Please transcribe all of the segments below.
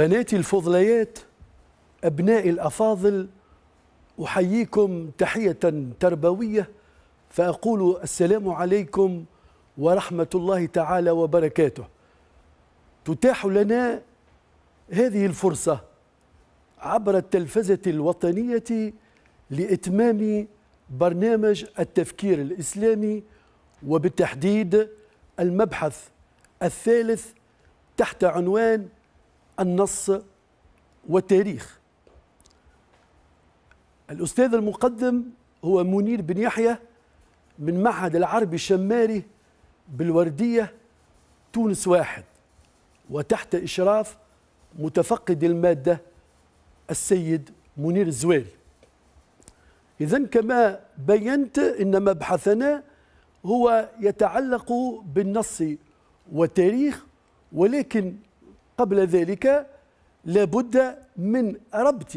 بناتي الفضليات أبنائي الأفاضل أحييكم تحية تربوية فأقول السلام عليكم ورحمة الله تعالى وبركاته تتاح لنا هذه الفرصة عبر التلفزة الوطنية لإتمام برنامج التفكير الإسلامي وبالتحديد المبحث الثالث تحت عنوان النص والتاريخ الأستاذ المقدم هو منير بن يحيى من معهد العربي الشماري بالوردية تونس واحد وتحت إشراف متفقد المادة السيد منير الزواري إذا كما بينت إن مبحثنا هو يتعلق بالنص والتاريخ ولكن قبل ذلك لابد من ربط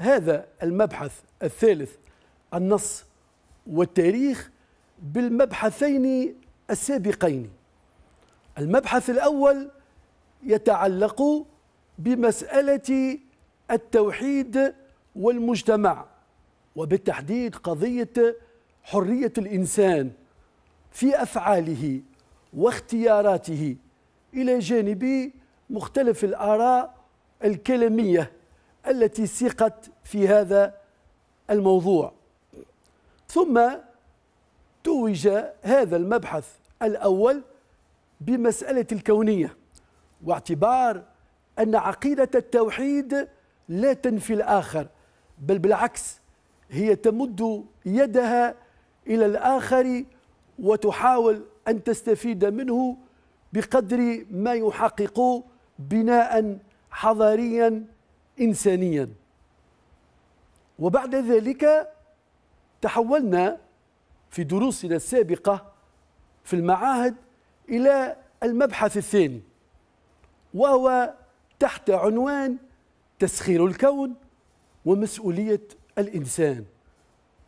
هذا المبحث الثالث النص والتاريخ بالمبحثين السابقين المبحث الأول يتعلق بمسألة التوحيد والمجتمع وبالتحديد قضية حرية الإنسان في أفعاله واختياراته إلى جانب مختلف الآراء الكلامية التي سيقت في هذا الموضوع ثم توج هذا المبحث الأول بمسألة الكونية واعتبار أن عقيدة التوحيد لا تنفي الآخر بل بالعكس هي تمد يدها إلى الآخر وتحاول أن تستفيد منه بقدر ما يحقق بناء حضاريا انسانيا وبعد ذلك تحولنا في دروسنا السابقه في المعاهد الى المبحث الثاني وهو تحت عنوان تسخير الكون ومسؤوليه الانسان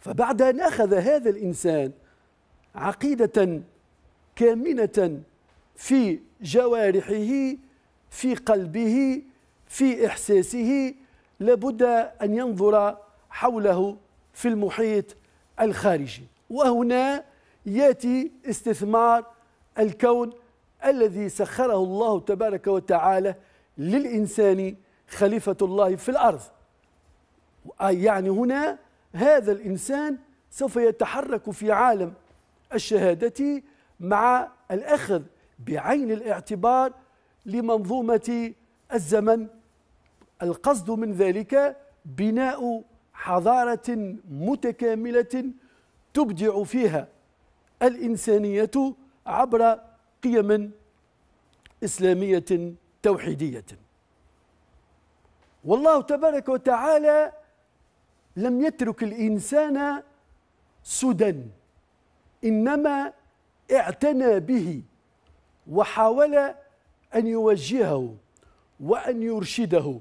فبعد ان اخذ هذا الانسان عقيده كامنه في جوارحه في قلبه في إحساسه لابد أن ينظر حوله في المحيط الخارجي وهنا يأتي استثمار الكون الذي سخره الله تبارك وتعالى للإنسان خليفة الله في الأرض يعني هنا هذا الإنسان سوف يتحرك في عالم الشهادة مع الأخذ بعين الاعتبار لمنظومة الزمن القصد من ذلك بناء حضارة متكاملة تبدع فيها الإنسانية عبر قيم إسلامية توحيدية والله تبارك وتعالى لم يترك الإنسان سدى إنما اعتنى به وحاول أن يوجهه وأن يرشده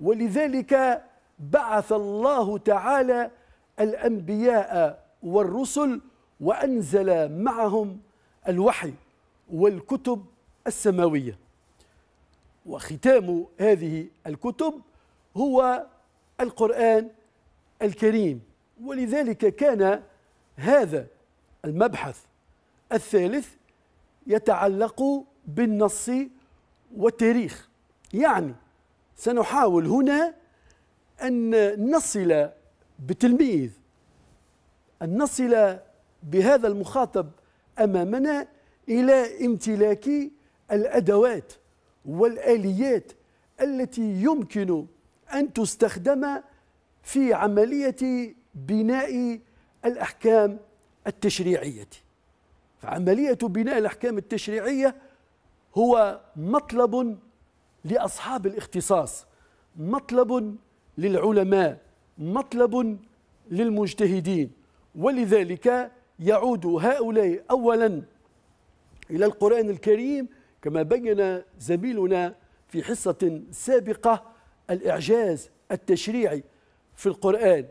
ولذلك بعث الله تعالى الأنبياء والرسل وأنزل معهم الوحي والكتب السماوية وختام هذه الكتب هو القرآن الكريم ولذلك كان هذا المبحث الثالث يتعلق بالنص والتاريخ يعني سنحاول هنا أن نصل بتلميذ أن نصل بهذا المخاطب أمامنا إلى امتلاك الأدوات والآليات التي يمكن أن تستخدم في عملية بناء الأحكام التشريعية فعملية بناء الأحكام التشريعية هو مطلب لأصحاب الاختصاص مطلب للعلماء مطلب للمجتهدين ولذلك يعود هؤلاء أولا إلى القرآن الكريم كما بين زميلنا في حصة سابقة الإعجاز التشريعي في القرآن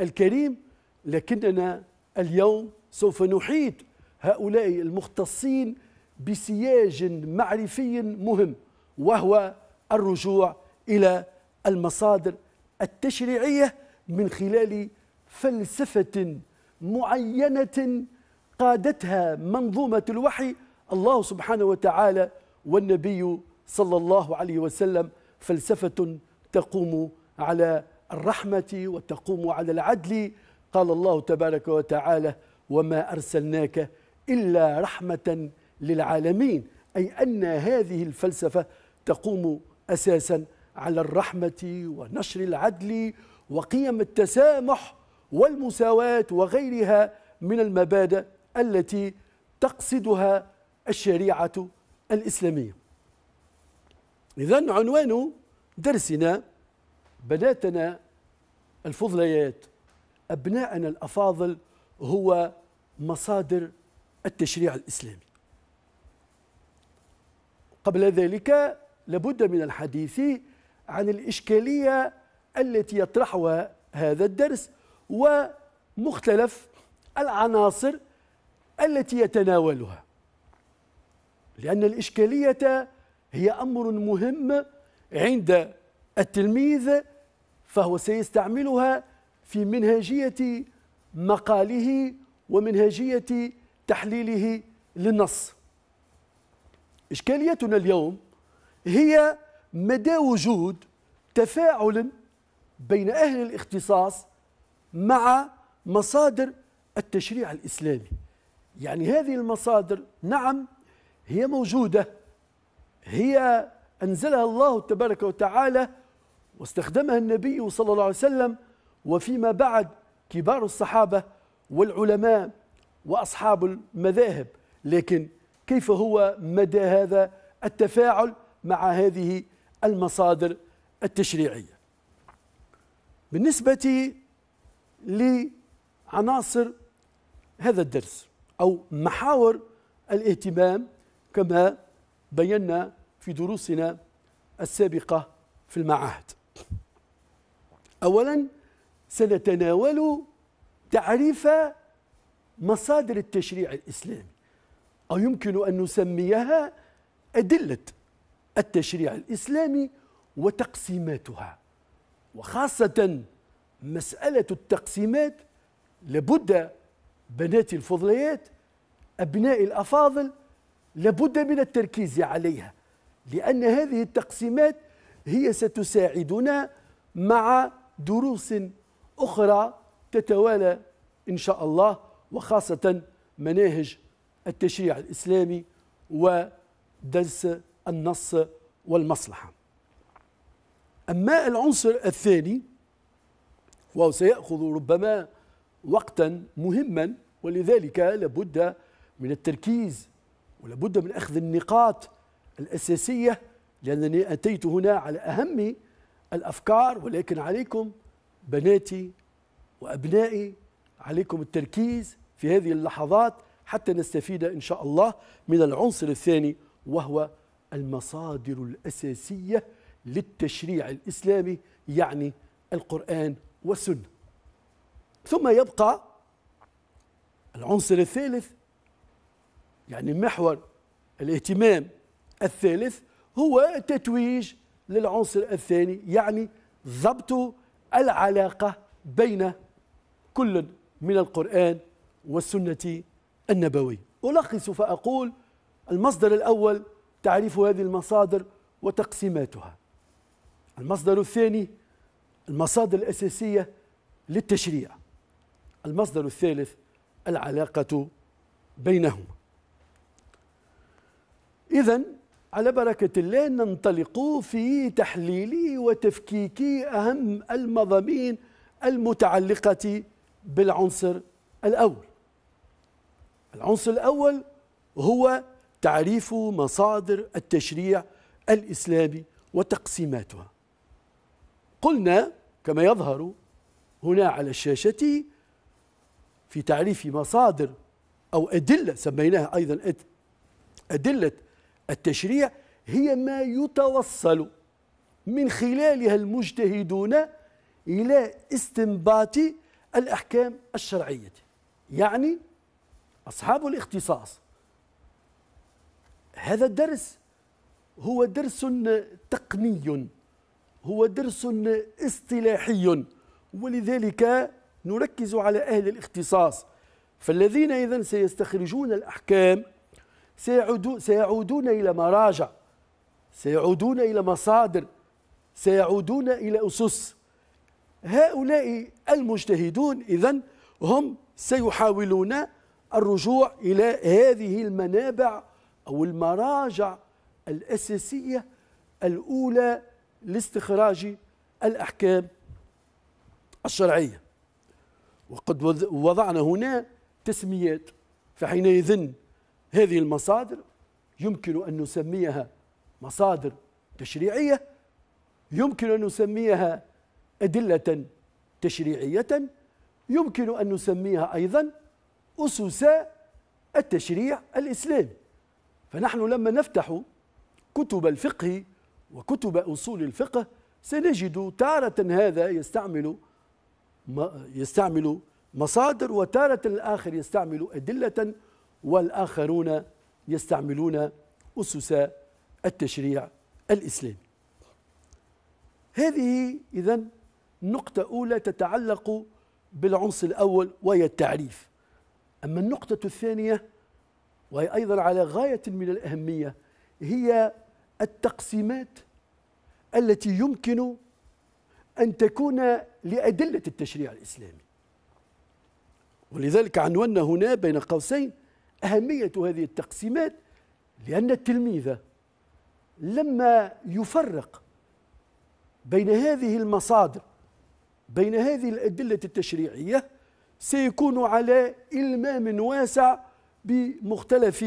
الكريم لكننا اليوم سوف نحيط هؤلاء المختصين بسياج معرفي مهم وهو الرجوع إلى المصادر التشريعية من خلال فلسفة معينة قادتها منظومة الوحي الله سبحانه وتعالى والنبي صلى الله عليه وسلم فلسفة تقوم على الرحمة وتقوم على العدل قال الله تبارك وتعالى وما أرسلناك إلا رحمة للعالمين أي أن هذه الفلسفة تقوم أساسا على الرحمة ونشر العدل وقيم التسامح والمساواة وغيرها من المبادئ التي تقصدها الشريعة الإسلامية إذا عنوان درسنا بناتنا الفضليات أبناءنا الأفاضل هو مصادر التشريع الإسلامي قبل ذلك لابد من الحديث عن الإشكالية التي يطرحها هذا الدرس ومختلف العناصر التي يتناولها لأن الإشكالية هي أمر مهم عند التلميذ فهو سيستعملها في منهجية مقاله ومنهجية تحليله للنص إشكاليتنا اليوم هي مدى وجود تفاعل بين أهل الاختصاص مع مصادر التشريع الإسلامي يعني هذه المصادر نعم هي موجودة هي أنزلها الله تبارك وتعالى واستخدمها النبي صلى الله عليه وسلم وفيما بعد كبار الصحابة والعلماء وأصحاب المذاهب لكن كيف هو مدى هذا التفاعل مع هذه المصادر التشريعية بالنسبة لعناصر هذا الدرس أو محاور الاهتمام كما بينا في دروسنا السابقة في المعاهد أولا سنتناول تعريف مصادر التشريع الإسلامي أو يمكن أن نسميها أدلة التشريع الإسلامي وتقسيماتها وخاصة مسألة التقسيمات لابد بنات الفضليات أبناء الأفاضل لابد من التركيز عليها لأن هذه التقسيمات هي ستساعدنا مع دروس أخرى تتوالى إن شاء الله وخاصة مناهج التشريع الإسلامي ودرس النص والمصلحة أما العنصر الثاني وهو سيأخذ ربما وقتا مهما ولذلك لابد من التركيز ولابد من أخذ النقاط الأساسية لأنني أتيت هنا على أهم الأفكار ولكن عليكم بناتي وأبنائي عليكم التركيز في هذه اللحظات حتى نستفيد إن شاء الله من العنصر الثاني وهو المصادر الأساسية للتشريع الإسلامي يعني القرآن والسنة ثم يبقى العنصر الثالث يعني محور الاهتمام الثالث هو تتويج للعنصر الثاني يعني ضبط العلاقة بين كل من القرآن والسنة النبوي ألخص فأقول المصدر الأول تعريف هذه المصادر وتقسيماتها المصدر الثاني المصادر الأساسية للتشريع المصدر الثالث العلاقة بينهما إذا على بركة الله ننطلق في تحليل وتفكيك أهم المضامين المتعلقة بالعنصر الأول العنصر الأول هو تعريف مصادر التشريع الإسلامي وتقسيماتها قلنا كما يظهر هنا على الشاشة في تعريف مصادر أو أدلة سميناها أيضا أدلة التشريع هي ما يتوصل من خلالها المجتهدون إلى استنباط الأحكام الشرعية يعني أصحاب الاختصاص هذا الدرس هو درس تقني هو درس اصطلاحي ولذلك نركز على أهل الاختصاص فالذين إذا سيستخرجون الأحكام سيعودون إلى مراجع سيعودون إلى مصادر سيعودون إلى أسس هؤلاء المجتهدون إذا هم سيحاولون الرجوع إلى هذه المنابع أو المراجع الأساسية الأولى لاستخراج الأحكام الشرعية وقد وضعنا هنا تسميات فحينئذ هذه المصادر يمكن أن نسميها مصادر تشريعية يمكن أن نسميها أدلة تشريعية يمكن أن نسميها أيضا أسس التشريع الإسلامي فنحن لما نفتح كتب الفقه وكتب أصول الفقه سنجد تارة هذا يستعمل يستعمل مصادر وتارة الآخر يستعمل أدلة والآخرون يستعملون أسس التشريع الإسلامي هذه إذا نقطة أولى تتعلق بالعنصر الأول وهي التعريف أما النقطة الثانية وهي أيضا على غاية من الأهمية هي التقسيمات التي يمكن أن تكون لأدلة التشريع الإسلامي ولذلك عنونا هنا بين قوسين أهمية هذه التقسيمات لأن التلميذ لما يفرق بين هذه المصادر بين هذه الأدلة التشريعية سيكون على إلمام واسع بمختلف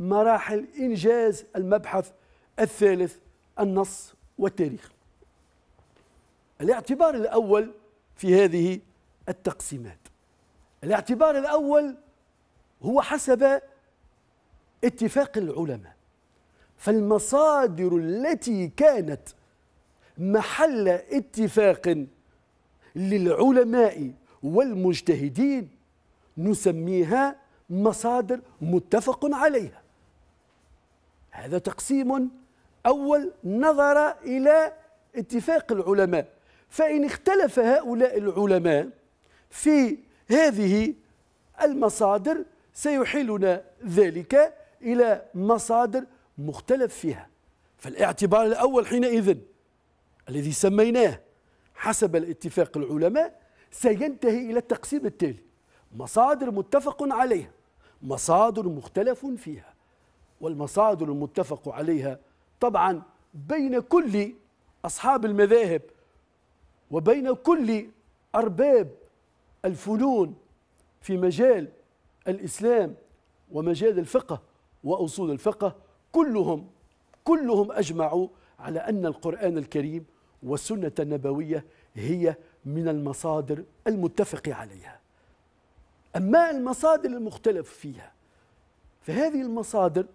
مراحل إنجاز المبحث الثالث النص والتاريخ الاعتبار الأول في هذه التقسيمات الاعتبار الأول هو حسب اتفاق العلماء فالمصادر التي كانت محل اتفاق للعلماء والمجتهدين نسميها مصادر متفق عليها هذا تقسيم أول نظر إلى اتفاق العلماء فإن اختلف هؤلاء العلماء في هذه المصادر سيحيلنا ذلك إلى مصادر مختلف فيها فالاعتبار الأول حينئذ الذي سميناه حسب الاتفاق العلماء سينتهي إلى التقسيم التالي مصادر متفق عليها مصادر مختلف فيها والمصادر المتفق عليها طبعا بين كل أصحاب المذاهب وبين كل أرباب الفنون في مجال الإسلام ومجال الفقه وأصول الفقه كلهم كلهم أجمعوا على أن القرآن الكريم والسنة النبوية هي من المصادر المتفق عليها أما المصادر المختلف فيها فهذه المصادر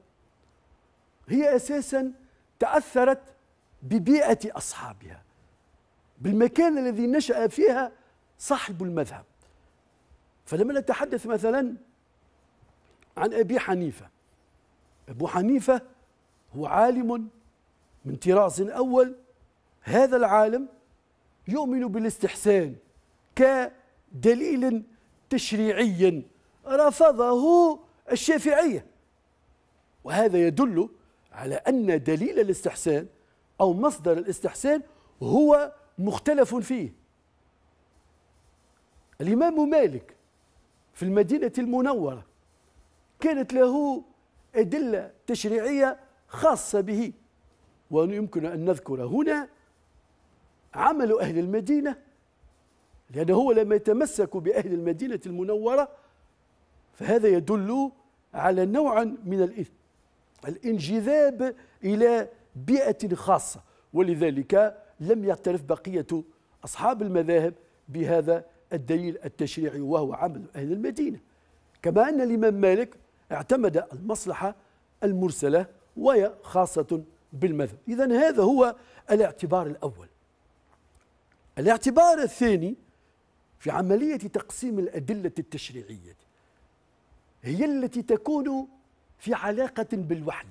هي أساسا تأثرت ببيئة أصحابها بالمكان الذي نشأ فيها صاحب المذهب فلما نتحدث مثلا عن أبي حنيفة أبو حنيفة هو عالم من طراز أول هذا العالم يؤمن بالاستحسان كدليل تشريعي رفضه الشافعية وهذا يدل على أن دليل الاستحسان أو مصدر الاستحسان هو مختلف فيه الإمام مالك في المدينة المنورة كانت له أدلة تشريعية خاصة به ويمكن أن نذكر هنا عمل أهل المدينة لأنه هو لما يتمسك بأهل المدينة المنورة فهذا يدل على نوع من الانجذاب إلى بيئة خاصة ولذلك لم يعترف بقية أصحاب المذاهب بهذا الدليل التشريعي وهو عمل أهل المدينة كما أن الإمام مالك اعتمد المصلحة المرسلة وهي خاصة بالمذهب إذا هذا هو الاعتبار الأول الاعتبار الثاني في عملية تقسيم الأدلة التشريعية هي التي تكون في علاقة بالوحي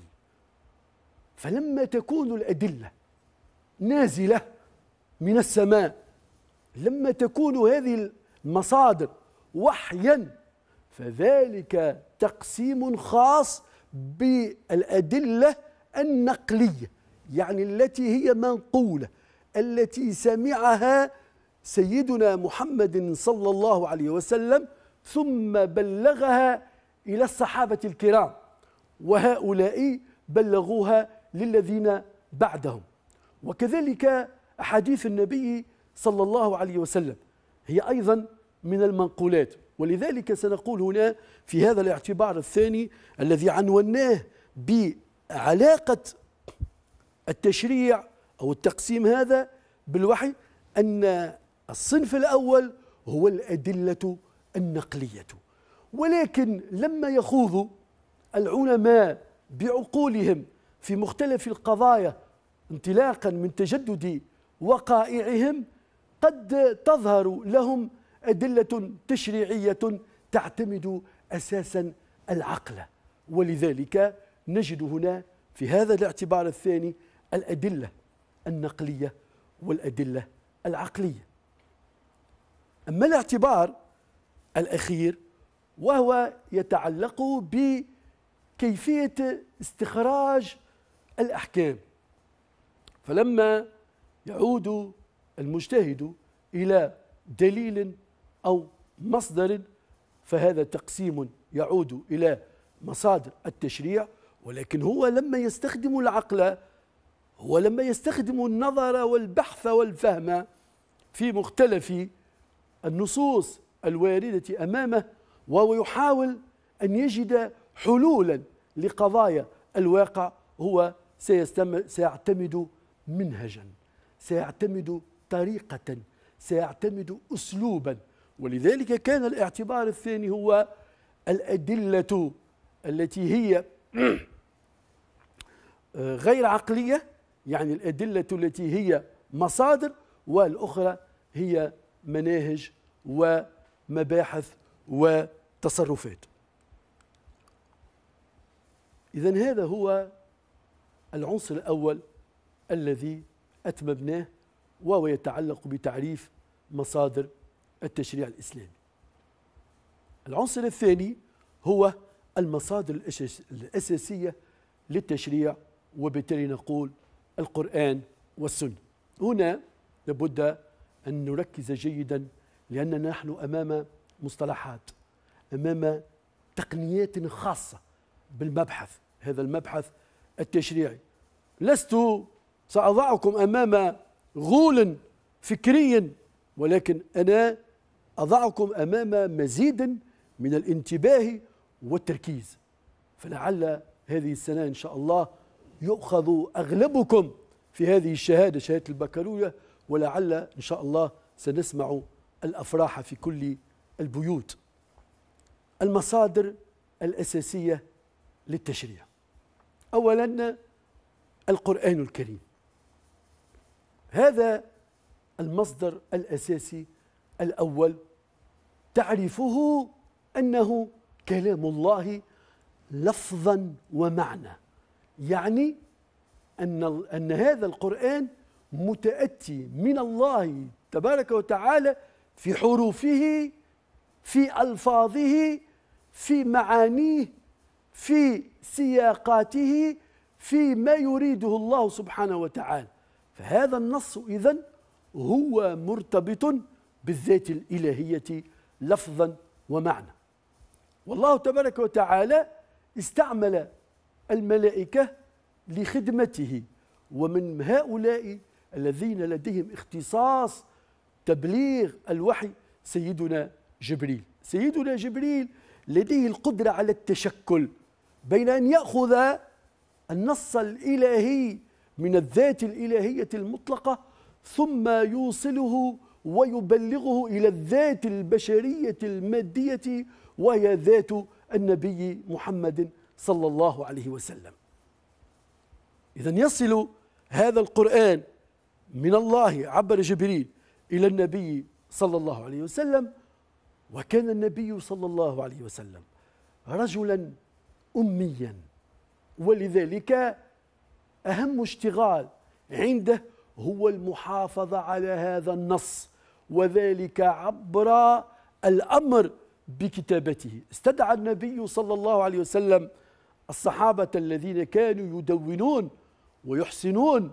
فلما تكون الأدلة نازلة من السماء لما تكون هذه المصادر وحيا فذلك تقسيم خاص بالأدلة النقلية يعني التي هي منقولة التي سمعها سيدنا محمد صلى الله عليه وسلم ثم بلغها إلى الصحابة الكرام وهؤلاء بلغوها للذين بعدهم وكذلك أحاديث النبي صلى الله عليه وسلم هي أيضا من المنقولات ولذلك سنقول هنا في هذا الاعتبار الثاني الذي عنوناه بعلاقة التشريع أو التقسيم هذا بالوحي أن الصنف الأول هو الأدلة النقلية ولكن لما يخوض العلماء بعقولهم في مختلف القضايا انطلاقا من تجدد وقائعهم قد تظهر لهم أدلة تشريعية تعتمد أساسا العقل ولذلك نجد هنا في هذا الاعتبار الثاني الأدلة النقلية والأدلة العقلية أما الاعتبار الأخير وهو يتعلق بكيفية استخراج الأحكام فلما يعود المجتهد إلى دليل أو مصدر فهذا تقسيم يعود إلى مصادر التشريع ولكن هو لما يستخدم العقل هو لما يستخدم النظر والبحث والفهم في مختلف النصوص الواردة أمامه وهو يحاول أن يجد حلولا لقضايا الواقع هو سيعتمد منهجا سيعتمد طريقة سيعتمد أسلوبا ولذلك كان الاعتبار الثاني هو الأدلة التي هي غير عقلية يعني الأدلة التي هي مصادر والأخرى هي مناهج ومباحث وتصرفات إذا هذا هو العنصر الأول الذي أتممناه وهو يتعلق بتعريف مصادر التشريع الإسلامي العنصر الثاني هو المصادر الأساسية للتشريع وبالتالي نقول القرآن والسنة هنا لابد أن نركز جيدا لأننا نحن أمام مصطلحات أمام تقنيات خاصة بالمبحث هذا المبحث التشريعي لست سأضعكم أمام غول فكري ولكن أنا أضعكم أمام مزيد من الانتباه والتركيز فلعل هذه السنة إن شاء الله يؤخذ أغلبكم في هذه الشهادة شهادة البكالوريا ولعل إن شاء الله سنسمع الأفراح في كل البيوت المصادر الأساسية للتشريع أولا القرآن الكريم هذا المصدر الأساسي الأول تعرفه أنه كلام الله لفظا ومعنى يعني أن, أن هذا القرآن متأتي من الله تبارك وتعالى في حروفه في ألفاظه في معانيه في سياقاته في ما يريده الله سبحانه وتعالى فهذا النص إذا هو مرتبط بالذات الإلهية لفظا ومعنى والله تبارك وتعالى استعمل الملائكة لخدمته ومن هؤلاء الذين لديهم اختصاص تبليغ الوحي سيدنا جبريل سيدنا جبريل لديه القدرة على التشكل بين أن يأخذ النص الإلهي من الذات الإلهية المطلقة ثم يوصله ويبلغه إلى الذات البشرية المادية وهي ذات النبي محمد صلى الله عليه وسلم إذا يصل هذا القرآن من الله عبر جبريل إلى النبي صلى الله عليه وسلم وكان النبي صلى الله عليه وسلم رجلا أميا ولذلك أهم اشتغال عنده هو المحافظة على هذا النص وذلك عبر الأمر بكتابته استدعى النبي صلى الله عليه وسلم الصحابة الذين كانوا يدونون ويحسنون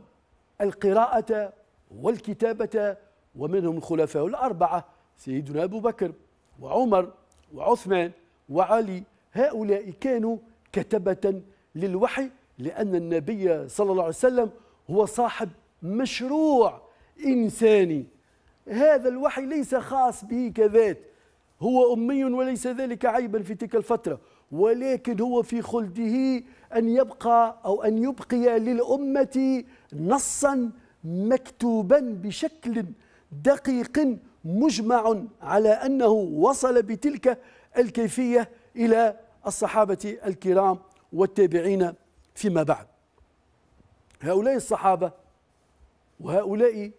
القراءة والكتابة ومنهم الخلفاء الأربعة سيدنا أبو بكر وعمر وعثمان وعلي هؤلاء كانوا كتبة للوحي لأن النبي صلى الله عليه وسلم هو صاحب مشروع إنساني هذا الوحي ليس خاص به كذات هو أمي وليس ذلك عيبا في تلك الفترة ولكن هو في خلده أن يبقى أو أن يبقي للأمة نصا مكتوبا بشكل دقيق مجمع على أنه وصل بتلك الكيفية إلى الصحابة الكرام والتابعين فيما بعد هؤلاء الصحابة وهؤلاء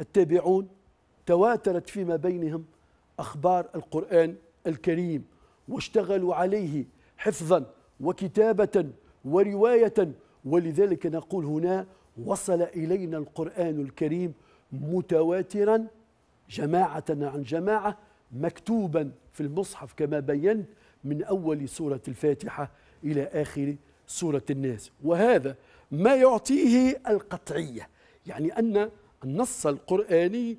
التابعون تواترت فيما بينهم أخبار القرآن الكريم واشتغلوا عليه حفظا وكتابة ورواية ولذلك نقول هنا وصل إلينا القرآن الكريم متواترا جماعة عن جماعة مكتوبا في المصحف كما بينت من أول سورة الفاتحة إلى آخر سورة الناس وهذا ما يعطيه القطعية يعني أن النص القرآني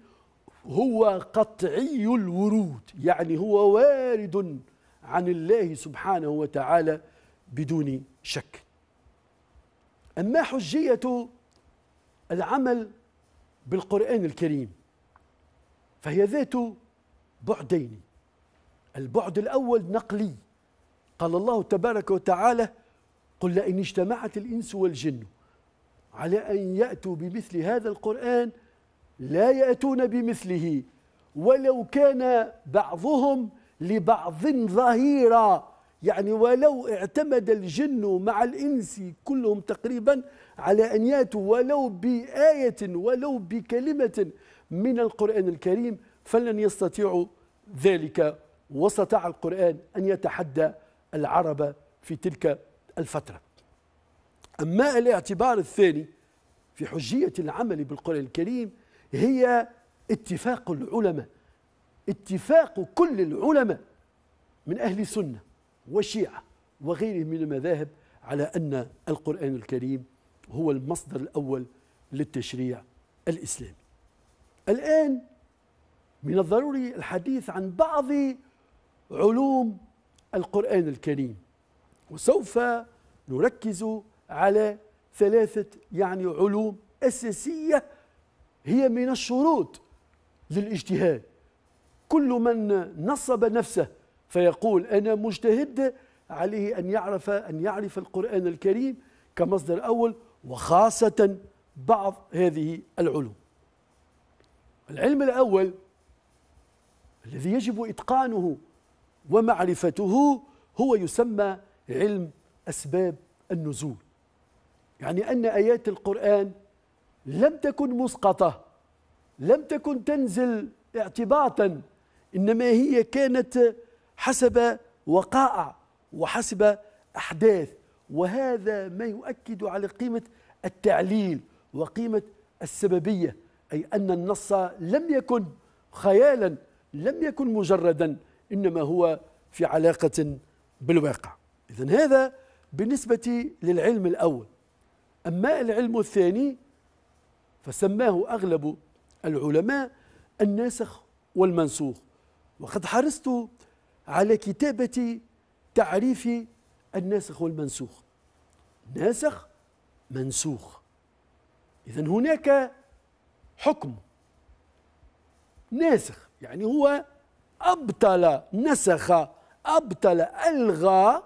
هو قطعي الورود يعني هو وارد عن الله سبحانه وتعالى بدون شك أما حجية العمل بالقرآن الكريم فهي ذات بعدين البعد الأول نقلي قال الله تبارك وتعالى قل لئن اجتمعت الإنس والجن على أن يأتوا بمثل هذا القرآن لا يأتون بمثله ولو كان بعضهم لبعض ظهيرا يعني ولو اعتمد الجن مع الإنس كلهم تقريبا على أن ياتوا ولو بآية ولو بكلمة من القرآن الكريم فلن يستطيعوا ذلك واستطاع القرآن أن يتحدى العرب في تلك الفترة أما الاعتبار الثاني في حجية العمل بالقرآن الكريم هي اتفاق العلماء اتفاق كل العلماء من أهل السنة والشيعة وغيرهم من المذاهب على أن القرآن الكريم هو المصدر الأول للتشريع الإسلامي الآن من الضروري الحديث عن بعض علوم القرآن الكريم وسوف نركز على ثلاثة يعني علوم أساسية هي من الشروط للاجتهاد كل من نصب نفسه فيقول أنا مجتهد عليه أن يعرف أن يعرف القرآن الكريم كمصدر أول وخاصة بعض هذه العلوم العلم الأول الذي يجب إتقانه ومعرفته هو يسمى علم أسباب النزول يعني أن آيات القرآن لم تكن مسقطة لم تكن تنزل اعتباطا إنما هي كانت حسب وقائع وحسب أحداث وهذا ما يؤكد على قيمة التعليل وقيمة السببية أي أن النص لم يكن خيالا لم يكن مجردا إنما هو في علاقة بالواقع إذا هذا بالنسبة للعلم الأول أما العلم الثاني فسماه أغلب العلماء الناسخ والمنسوخ وقد حرصت على كتابة تعريف الناسخ والمنسوخ ناسخ منسوخ إذا هناك حكم ناسخ يعني هو أبطل نسخ أبطل ألغى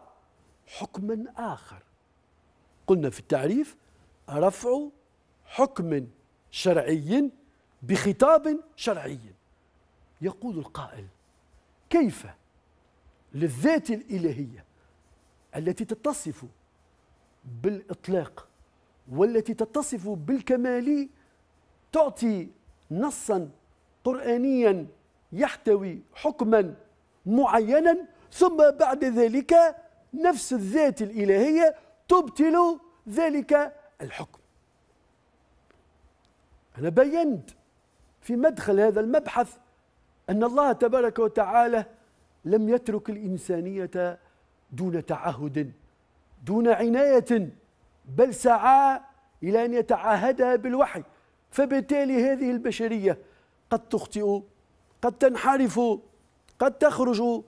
حكما آخر قلنا في التعريف رفع حكم شرعي بخطاب شرعي يقول القائل كيف للذات الالهيه التي تتصف بالاطلاق والتي تتصف بالكمال تعطي نصا قرانيا يحتوي حكما معينا ثم بعد ذلك نفس الذات الالهيه تبطل ذلك الحكم انا بينت في مدخل هذا المبحث أن الله تبارك وتعالى لم يترك الإنسانية دون تعهد دون عناية بل سعى إلى أن يتعاهدها بالوحي فبالتالي هذه البشرية قد تخطئ قد تنحرف قد تخرج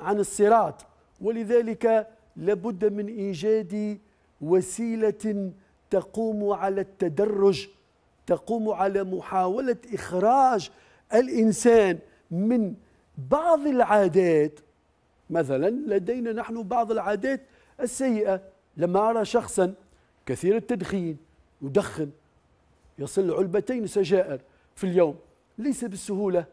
عن الصراط ولذلك لابد من إيجاد وسيلة تقوم على التدرج تقوم على محاولة إخراج الإنسان من بعض العادات مثلا لدينا نحن بعض العادات السيئة لما أرى شخصا كثير التدخين يدخن يصل علبتين سجائر في اليوم ليس بالسهولة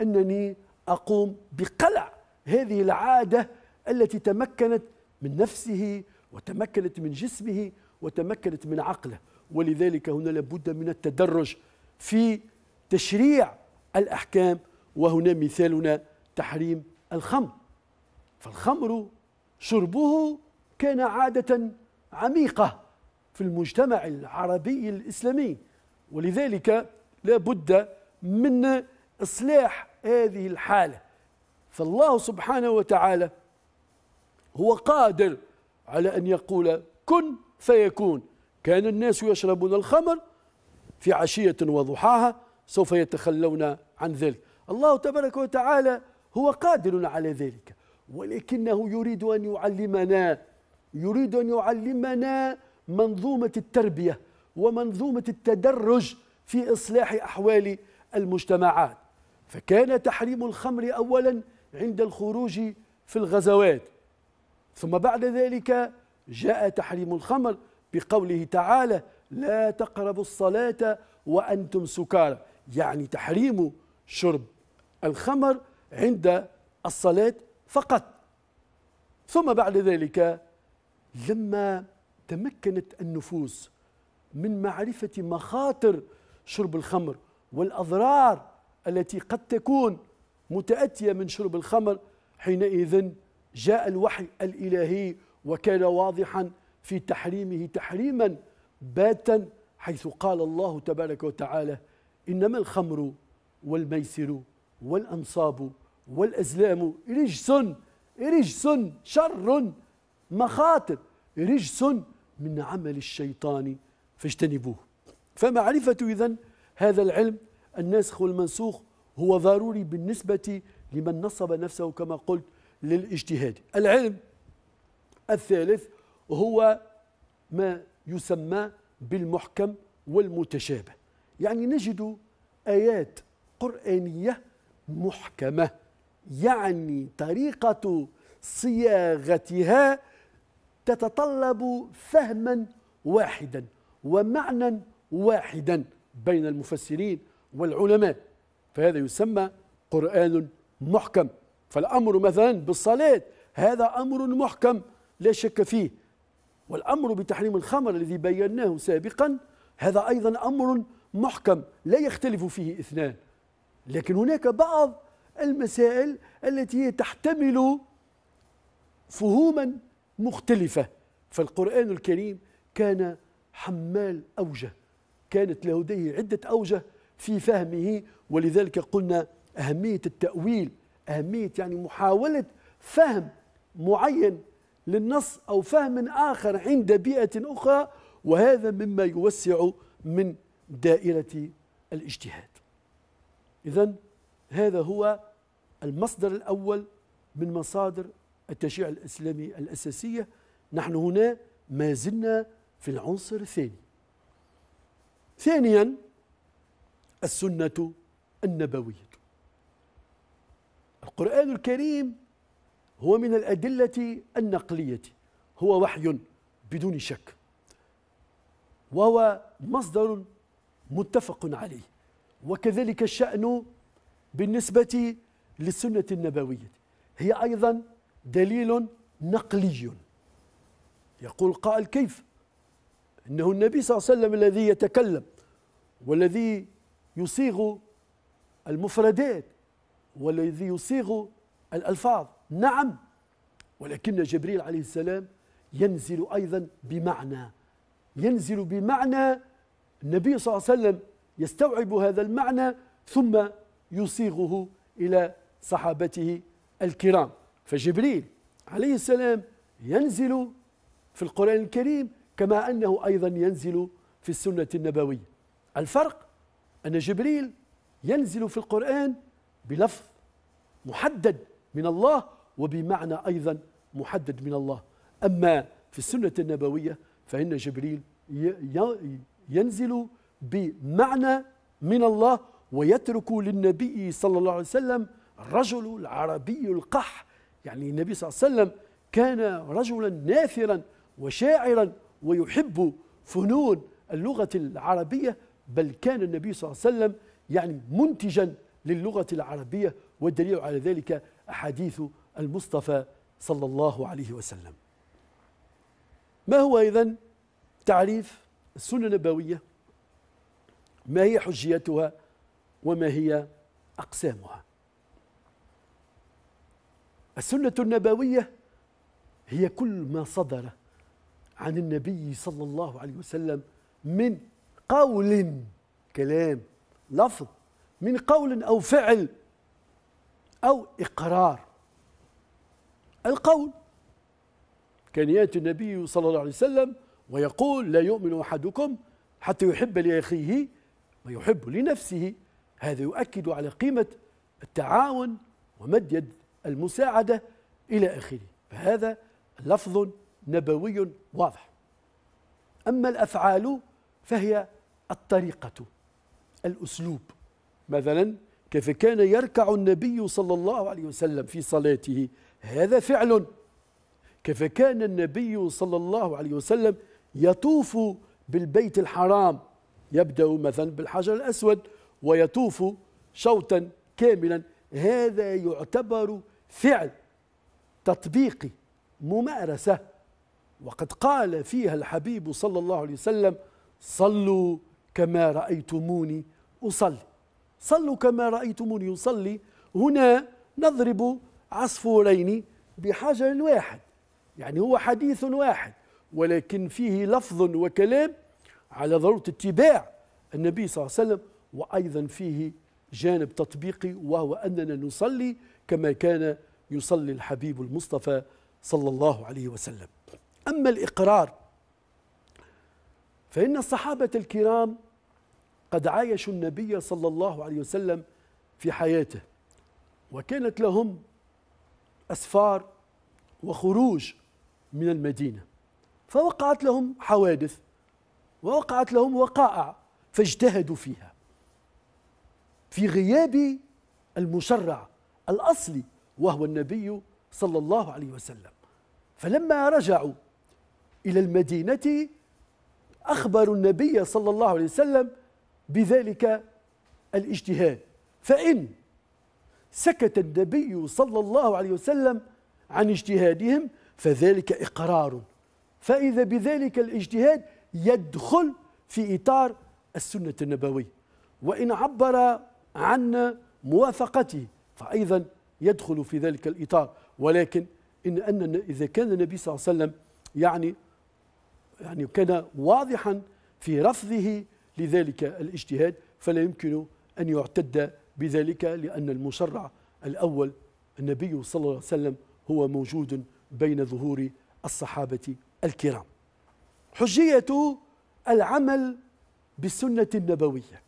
أنني أقوم بقلع هذه العادة التي تمكنت من نفسه وتمكنت من جسمه وتمكنت من عقله ولذلك هنا لابد من التدرج في تشريع الأحكام وهنا مثالنا تحريم الخمر فالخمر شربه كان عادة عميقة في المجتمع العربي الإسلامي ولذلك لا بد من إصلاح هذه الحالة فالله سبحانه وتعالى هو قادر على أن يقول كن فيكون كان الناس يشربون الخمر في عشية وضحاها سوف يتخلون عن ذلك الله تبارك وتعالى هو قادر على ذلك ولكنه يريد أن يعلمنا يريد أن يعلمنا منظومة التربية ومنظومة التدرج في إصلاح أحوال المجتمعات فكان تحريم الخمر أولا عند الخروج في الغزوات ثم بعد ذلك جاء تحريم الخمر بقوله تعالى لا تقربوا الصلاة وأنتم سكارى يعني تحريم شرب الخمر عند الصلاة فقط ثم بعد ذلك لما تمكنت النفوس من معرفة مخاطر شرب الخمر والأضرار التي قد تكون متأتية من شرب الخمر حينئذ جاء الوحي الإلهي وكان واضحا في تحريمه تحريما باتا حيث قال الله تبارك وتعالى إنما الخمر والميسر والأنصاب والأزلام رجس رجس شر مخاطر رجس من عمل الشيطان فاجتنبوه فمعرفة إذا هذا العلم الناسخ والمنسوخ هو ضروري بالنسبة لمن نصب نفسه كما قلت للاجتهاد العلم الثالث هو ما يسمى بالمحكم والمتشابه يعني نجد آيات قرآنية محكمه يعني طريقه صياغتها تتطلب فهما واحدا ومعنى واحدا بين المفسرين والعلماء فهذا يسمى قرآن محكم فالأمر مثلا بالصلاة هذا أمر محكم لا شك فيه والأمر بتحريم الخمر الذي بيناه سابقا هذا أيضا أمر محكم لا يختلف فيه اثنان لكن هناك بعض المسائل التي تحتمل فهوما مختلفة فالقرآن الكريم كان حمال أوجه كانت لديه عدة أوجه في فهمه ولذلك قلنا أهمية التأويل أهمية يعني محاولة فهم معين للنص أو فهم آخر عند بيئة أخرى وهذا مما يوسع من دائرة الاجتهاد إذا هذا هو المصدر الأول من مصادر التشيع الإسلامي الأساسية نحن هنا ما زلنا في العنصر الثاني ثانيا السنة النبوية القرآن الكريم هو من الأدلة النقلية هو وحي بدون شك وهو مصدر متفق عليه وكذلك الشأن بالنسبة للسنة النبوية هي أيضا دليل نقلي يقول قائل كيف انه النبي صلى الله عليه وسلم الذي يتكلم والذي يصيغ المفردات والذي يصيغ الالفاظ نعم ولكن جبريل عليه السلام ينزل ايضا بمعنى ينزل بمعنى النبي صلى الله عليه وسلم يستوعب هذا المعنى ثم يصيغه إلى صحابته الكرام فجبريل عليه السلام ينزل في القرآن الكريم كما أنه أيضا ينزل في السنة النبوية الفرق أن جبريل ينزل في القرآن بلفظ محدد من الله وبمعنى أيضا محدد من الله أما في السنة النبوية فإن جبريل ينزل بمعنى من الله ويترك للنبي صلى الله عليه وسلم الرجل العربي القح يعني النبي صلى الله عليه وسلم كان رجلا ناثرا وشاعرا ويحب فنون اللغة العربية بل كان النبي صلى الله عليه وسلم يعني منتجا للغة العربية والدليل على ذلك أحاديث المصطفى صلى الله عليه وسلم ما هو إذن تعريف السنة النبوية ما هي حجيتها وما هي أقسامها السنة النبوية هي كل ما صدر عن النبي صلى الله عليه وسلم من قول كلام لفظ من قول أو فعل أو إقرار القول كان يأتي النبي صلى الله عليه وسلم ويقول لا يؤمن أحدكم حتى يحب لأخيه ما يحب لنفسه هذا يؤكد على قيمة التعاون ومد يد المساعدة إلى آخره فهذا لفظ نبوي واضح أما الأفعال فهي الطريقة الأسلوب مثلا كيف كان يركع النبي صلى الله عليه وسلم في صلاته هذا فعل كيف كان النبي صلى الله عليه وسلم يطوف بالبيت الحرام يبدأ مثلا بالحجر الأسود ويطوف شوطا كاملا هذا يعتبر فعل تطبيقي ممارسة وقد قال فيها الحبيب صلى الله عليه وسلم صلوا كما رأيتموني أصلي صلوا كما رأيتموني أصلي هنا نضرب عصفورين بحجر واحد يعني هو حديث واحد ولكن فيه لفظ وكلام على ضرورة اتباع النبي صلى الله عليه وسلم وأيضا فيه جانب تطبيقي وهو أننا نصلي كما كان يصلي الحبيب المصطفى صلى الله عليه وسلم أما الإقرار فإن الصحابة الكرام قد عايشوا النبي صلى الله عليه وسلم في حياته وكانت لهم أسفار وخروج من المدينة فوقعت لهم حوادث ووقعت لهم وقائع فاجتهدوا فيها في غياب المشرع الأصلي وهو النبي صلى الله عليه وسلم فلما رجعوا إلى المدينة أخبروا النبي صلى الله عليه وسلم بذلك الاجتهاد فإن سكت النبي صلى الله عليه وسلم عن اجتهادهم فذلك إقرار فإذا بذلك الاجتهاد يدخل في إطار السنة النبوية وإن عبر عن موافقته فأيضا يدخل في ذلك الإطار ولكن إن أن إذا كان النبي صلى الله عليه وسلم يعني يعني كان واضحا في رفضه لذلك الاجتهاد فلا يمكن أن يعتد بذلك لأن المشرع الأول النبي صلى الله عليه وسلم هو موجود بين ظهور الصحابة الكرام حجية العمل بالسنة النبوية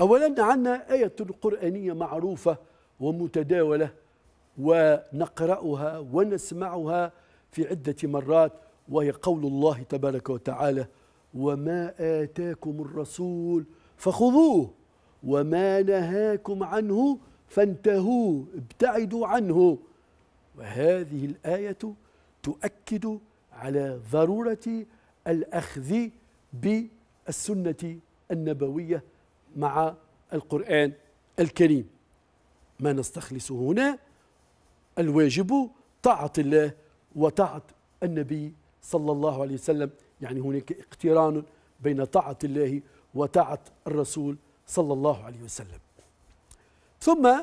أولا عنا آية قرآنية معروفة ومتداولة ونقرأها ونسمعها في عدة مرات وهي قول الله تبارك وتعالى وما آتاكم الرسول فخذوه وما نهاكم عنه فانتهوا ابتعدوا عنه وهذه الآية تؤكد على ضرورة الأخذ بالسنة النبوية مع القرآن الكريم ما نستخلصه هنا الواجب طاعة الله وطاعة النبي صلى الله عليه وسلم يعني هناك اقتران بين طاعة الله وطاعة الرسول صلى الله عليه وسلم ثم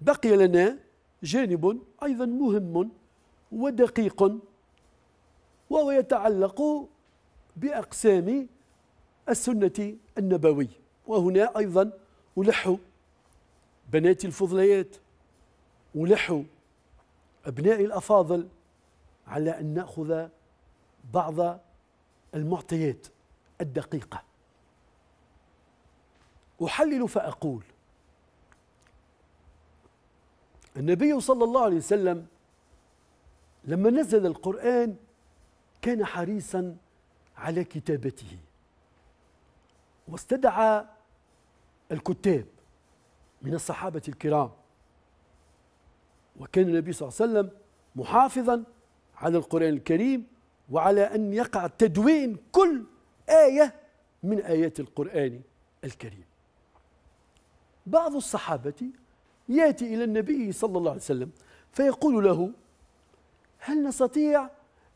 بقي لنا جانب أيضا مهم ودقيق وهو يتعلق بأقسام السنة النبوية وهنا أيضا ألح بنات الفضليات ألح أبناء الأفاضل على أن نأخذ بعض المعطيات الدقيقة أحلل فأقول النبي صلى الله عليه وسلم لما نزل القرآن كان حريصا على كتابته واستدعى الكتاب من الصحابة الكرام وكان النبي صلى الله عليه وسلم محافظا على القرآن الكريم وعلى أن يقع تدوين كل آية من آيات القرآن الكريم بعض الصحابة ياتي إلى النبي صلى الله عليه وسلم فيقول له هل نستطيع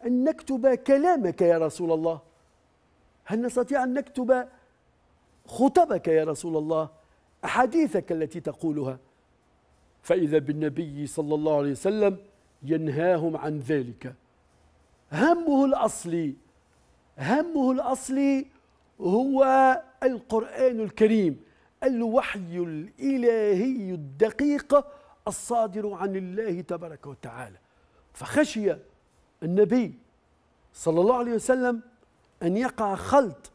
أن نكتب كلامك يا رسول الله هل نستطيع أن نكتب خطبك يا رسول الله أحاديثك التي تقولها فإذا بالنبي صلى الله عليه وسلم ينهاهم عن ذلك همه الأصلي همه الأصلي هو القرآن الكريم الوحي الإلهي الدقيق الصادر عن الله تبارك وتعالى فخشي النبي صلى الله عليه وسلم أن يقع خلط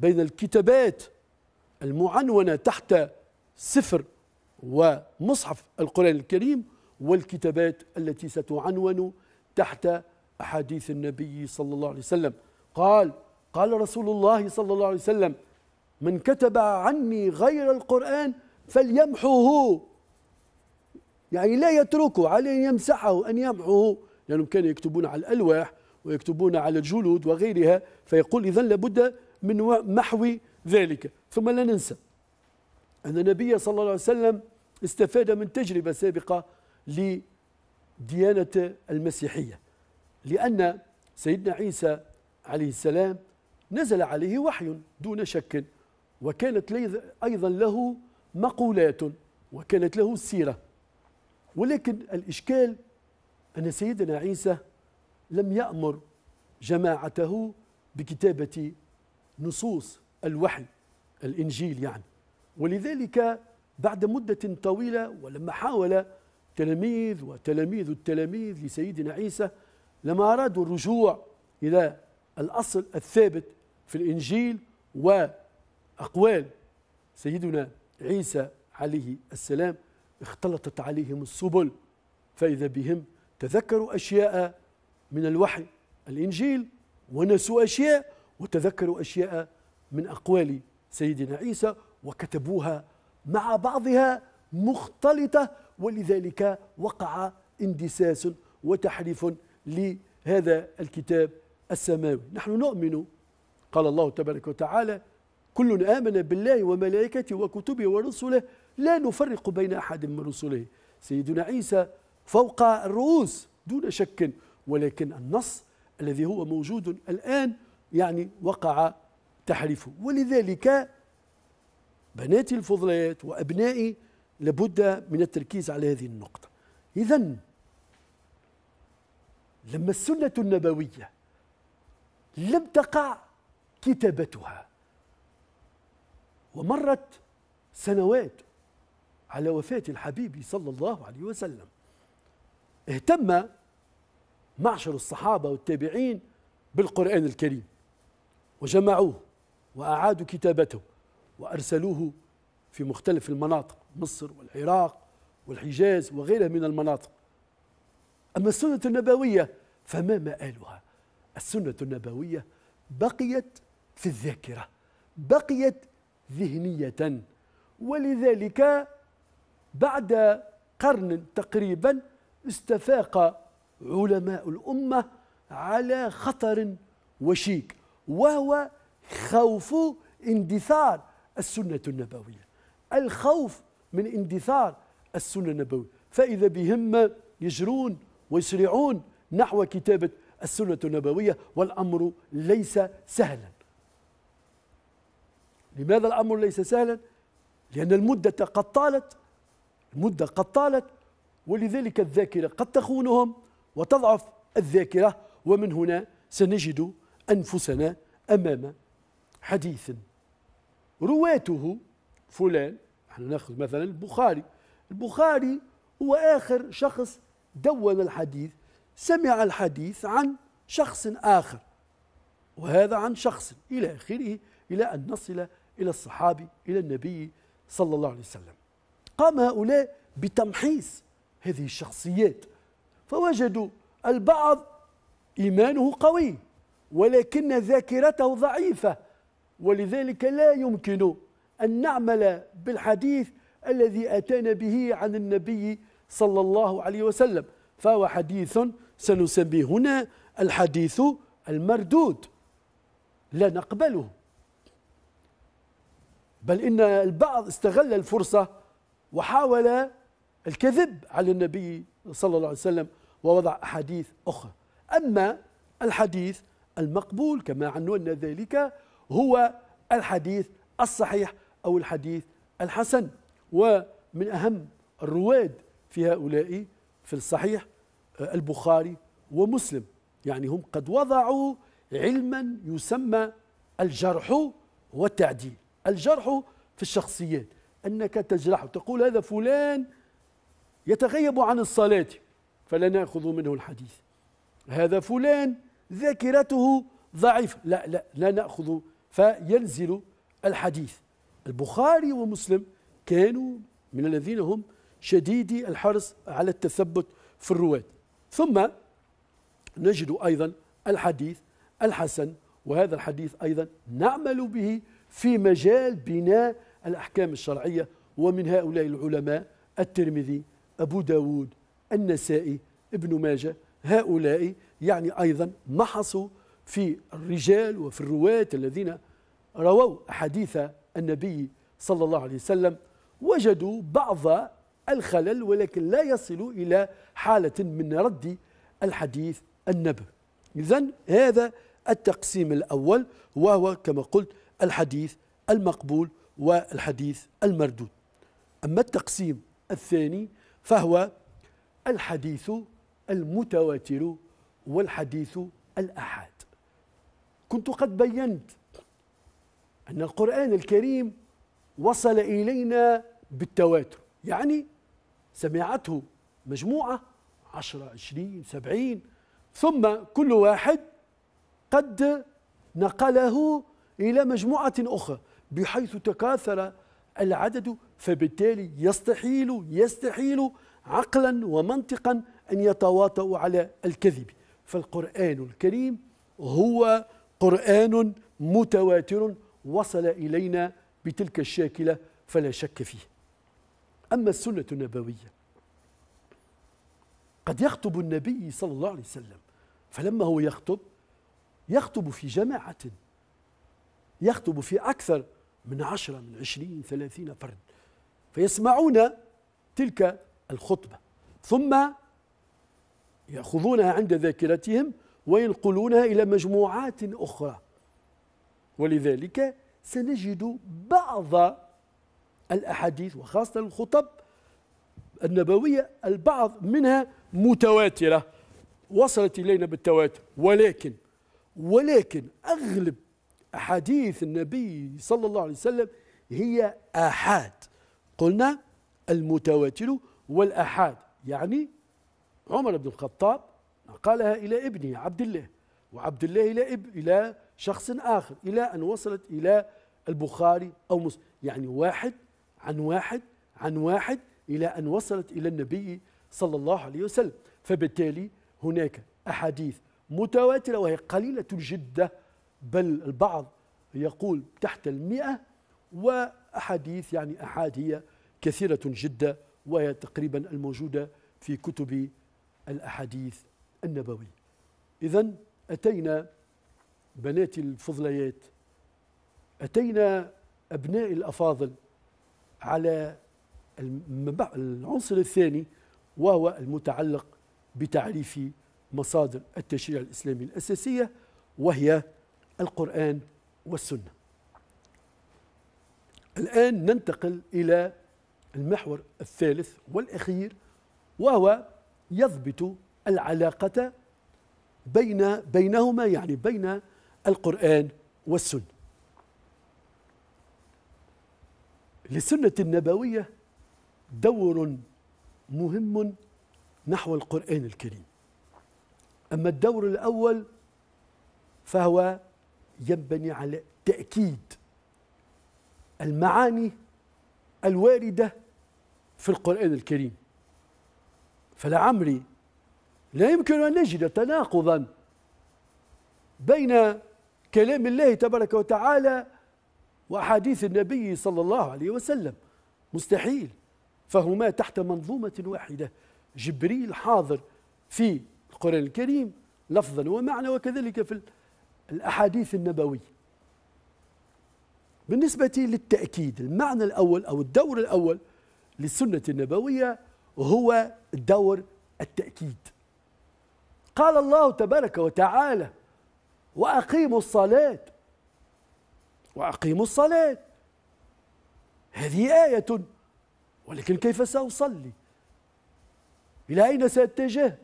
بين الكتابات المعنونة تحت سفر ومصحف القرآن الكريم والكتابات التي ستعنون تحت أحاديث النبي صلى الله عليه وسلم قال قال رسول الله صلى الله عليه وسلم من كتب عني غير القرآن فليمحوه يعني لا يتركه عليه أن يمسحه أن يمحوه لأنهم كانوا يكتبون على الألواح ويكتبون على الجلود وغيرها فيقول إذا لابد من محو ذلك ثم لا ننسى أن النبي صلى الله عليه وسلم استفاد من تجربة سابقة لديانة المسيحية لأن سيدنا عيسى عليه السلام نزل عليه وحي دون شك وكانت أيضا له مقولات وكانت له سيرة ولكن الإشكال أن سيدنا عيسى لم يأمر جماعته بكتابة نصوص الوحي الإنجيل يعني ولذلك بعد مدة طويلة ولما حاول تلاميذ وتلاميذ التلاميذ لسيدنا عيسى لما أرادوا الرجوع إلى الأصل الثابت في الإنجيل وأقوال سيدنا عيسى عليه السلام اختلطت عليهم السبل فإذا بهم تذكروا أشياء من الوحي الإنجيل ونسوا أشياء وتذكروا أشياء من أقوال سيدنا عيسى وكتبوها مع بعضها مختلطة ولذلك وقع اندساس وتحريف لهذا الكتاب السماوي نحن نؤمن قال الله تبارك وتعالى كل آمن بالله وملائكته وكتبه ورسله لا نفرق بين أحد من رسله سيدنا عيسى فوق الرؤوس دون شك ولكن النص الذي هو موجود الآن يعني وقع تحريفه ولذلك بناتي الفضليات وأبنائي لابد من التركيز على هذه النقطة إذا لما السنة النبوية لم تقع كتابتها ومرت سنوات على وفاة الحبيب صلى الله عليه وسلم اهتم معشر الصحابة والتابعين بالقرآن الكريم وجمعوه وأعادوا كتابته وأرسلوه في مختلف المناطق مصر والعراق والحجاز وغيرها من المناطق أما السنة النبوية فما مآلها السنة النبوية بقيت في الذاكرة بقيت ذهنية ولذلك بعد قرن تقريبا استفاق علماء الأمة على خطر وشيك وهو خوف اندثار السنة النبوية الخوف من اندثار السنة النبوية فإذا بهم يجرون ويسرعون نحو كتابة السنة النبوية والأمر ليس سهلا لماذا الأمر ليس سهلا؟ لأن المدة قد طالت المدة قد طالت ولذلك الذاكرة قد تخونهم وتضعف الذاكرة ومن هنا سنجد أنفسنا أمام حديث رواته فلان احنا ناخذ مثلا البخاري البخاري هو آخر شخص دون الحديث سمع الحديث عن شخص آخر وهذا عن شخص إلى آخره إلى أن نصل إلى الصحابي إلى النبي صلى الله عليه وسلم قام هؤلاء بتمحيص هذه الشخصيات فوجدوا البعض إيمانه قوي ولكن ذاكرته ضعيفة ولذلك لا يمكن أن نعمل بالحديث الذي أتانا به عن النبي صلى الله عليه وسلم فهو حديث سنسميه هنا الحديث المردود لا نقبله بل إن البعض استغل الفرصة وحاول الكذب على النبي صلى الله عليه وسلم ووضع أحاديث أخرى أما الحديث المقبول كما عنونا ذلك هو الحديث الصحيح أو الحديث الحسن ومن أهم الرواد في هؤلاء في الصحيح آه، البخاري ومسلم يعني هم قد وضعوا علما يسمى الجرح والتعديل الجرح في الشخصيات أنك تجرح تقول هذا فلان يتغيب عن الصلاة فلا نأخذ منه الحديث هذا فلان ذاكرته ضعيفة لا لا لا نأخذ فينزل الحديث البخاري ومسلم كانوا من الذين هم شديدي الحرص على التثبت في الرواة ثم نجد أيضا الحديث الحسن وهذا الحديث أيضا نعمل به في مجال بناء الأحكام الشرعية ومن هؤلاء العلماء الترمذي أبو داود النسائي ابن ماجه هؤلاء يعني أيضا محصوا في الرجال وفي الرواة الذين رووا أحاديث النبي صلى الله عليه وسلم وجدوا بعض الخلل ولكن لا يصلوا إلى حالة من رد الحديث النبوي إذا هذا التقسيم الأول وهو كما قلت الحديث المقبول والحديث المردود أما التقسيم الثاني فهو الحديث المتواتر والحديث الأحاد كنت قد بينت أن القرآن الكريم وصل إلينا بالتواتر يعني سمعته مجموعة عشرة عشرين سبعين ثم كل واحد قد نقله إلى مجموعة أخرى بحيث تكاثر العدد فبالتالي يستحيل يستحيل عقلا ومنطقا أن يتواطؤوا على الكذب فالقرآن الكريم هو قرآن متواتر وصل إلينا بتلك الشاكلة فلا شك فيه أما السنة النبوية قد يخطب النبي صلى الله عليه وسلم فلما هو يخطب يخطب في جماعة يخطب في أكثر من عشرة من عشرين ثلاثين فرد فيسمعون تلك الخطبة ثم يأخذونها عند ذاكرتهم وينقلونها إلى مجموعات أخرى ولذلك سنجد بعض الأحاديث وخاصة الخطب النبوية البعض منها متواترة وصلت إلينا بالتواتر ولكن ولكن أغلب أحاديث النبي صلى الله عليه وسلم هي آحاد قلنا المتواتر والأحاد يعني عمر بن الخطاب قالها إلى ابنه عبد الله وعبد الله إلى إب إلى شخص آخر إلى أن وصلت إلى البخاري أو مسلم يعني واحد عن واحد عن واحد إلى أن وصلت إلى النبي صلى الله عليه وسلم فبالتالي هناك أحاديث متواترة وهي قليلة الجدة بل البعض يقول تحت المئة و أحاديث يعني أحاد هي كثيرة جدا وهي تقريبا الموجودة في كتب الأحاديث النبوي إذا أتينا بناتي الفضليات أتينا أبناء الأفاضل على العنصر الثاني وهو المتعلق بتعريف مصادر التشريع الإسلامي الأساسية وهي القرآن والسنة الآن ننتقل إلى المحور الثالث والأخير وهو يضبط العلاقة بين بينهما يعني بين القرآن والسنة للسنة النبوية دور مهم نحو القرآن الكريم أما الدور الأول فهو ينبني على تأكيد المعاني الوارده في القران الكريم فلعمري لا يمكن ان نجد تناقضا بين كلام الله تبارك وتعالى واحاديث النبي صلى الله عليه وسلم مستحيل فهما تحت منظومه واحده جبريل حاضر في القران الكريم لفظا ومعنى وكذلك في الاحاديث النبويه بالنسبة للتأكيد المعنى الأول أو الدور الأول للسنة النبوية هو دور التأكيد قال الله تبارك وتعالى وأقيموا الصلاة وأقيموا الصلاة هذه آية ولكن كيف سأصلي إلى أين سأتجه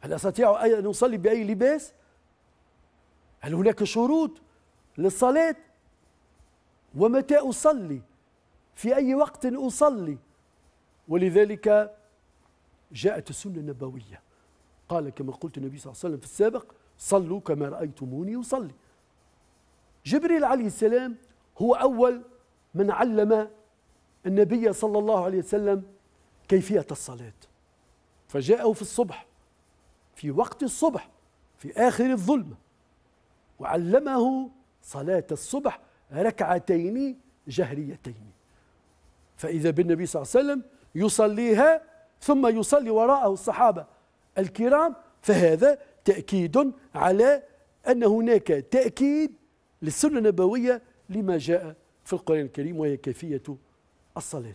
هل أستطيع أن أصلي بأي لباس هل هناك شروط للصلاة ومتى أصلي في أي وقت أصلي ولذلك جاءت السنة النبوية قال كما قلت النبي صلى الله عليه وسلم في السابق صلوا كما رأيتموني أصلي جبريل عليه السلام هو أول من علم النبي صلى الله عليه وسلم كيفية الصلاة فجاءه في الصبح في وقت الصبح في آخر الظلمة وعلمه صلاة الصبح ركعتين جهريتين فإذا بالنبي صلى الله عليه وسلم يصليها ثم يصلي وراءه الصحابة الكرام فهذا تأكيد على أن هناك تأكيد للسنة النبوية لما جاء في القرآن الكريم وهي كيفية الصلاة